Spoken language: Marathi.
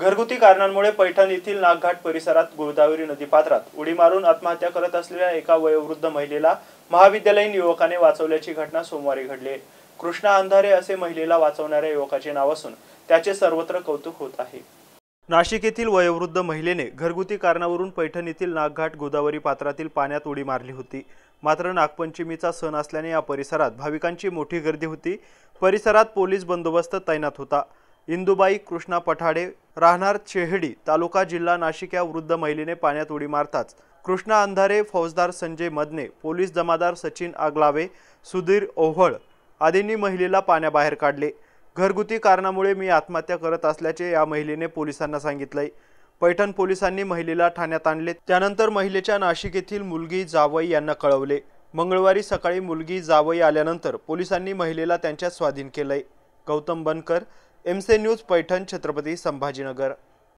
घरगुती कारणांमुळे पैठण येथील नागघाट परिसरात गोदावरी नदीपात्रात उडी मारून आत्महत्या करत असलेल्या एका वयोवृद्ध महिलेला महाविद्यालयीन युवकाने वाचवल्याची घटना सोमवारी घडली कृष्णा अंधारे असे महिलेला वाचवणाऱ्या युवकाचे नाव असून त्याचे सर्वत्र कौतुक होत आहे नाशिक येथील वयोवृद्ध महिलेने घरगुती कारणावरून पैठण येथील नागघाट गोदावरी पात्रातील पाण्यात उडी मारली होती मात्र नागपंचमीचा सण असल्याने या परिसरात भाविकांची मोठी गर्दी होती परिसरात पोलीस बंदोबस्त तैनात होता इंदुबाई कृष्णा पठाडे राहणार चेहडी तालुका जिल्हा नाशिक या वृद्ध महिलेने पाण्यात उडी मारताच कृष्णा अंधारे फौजदार संजय मदने पोलीस जमादार सचिन आगलावे सुधीर ओव्हळ आदींनी महिलेला पाण्याबाहेर काढले घरगुती कारणामुळे मी आत्महत्या करत असल्याचे या महिलेने पोलिसांना सांगितलंय पैठण पोलिसांनी महिलेला ठाण्यात आणले त्यानंतर महिलेच्या नाशिक येथील मुलगी जावई यांना कळवले मंगळवारी सकाळी मुलगी जावई आल्यानंतर पोलिसांनी महिलेला त्यांच्या स्वाधीन केलंय गौतम बनकर एमसे न्यूज पैठण छत्रपती संभाजीनगर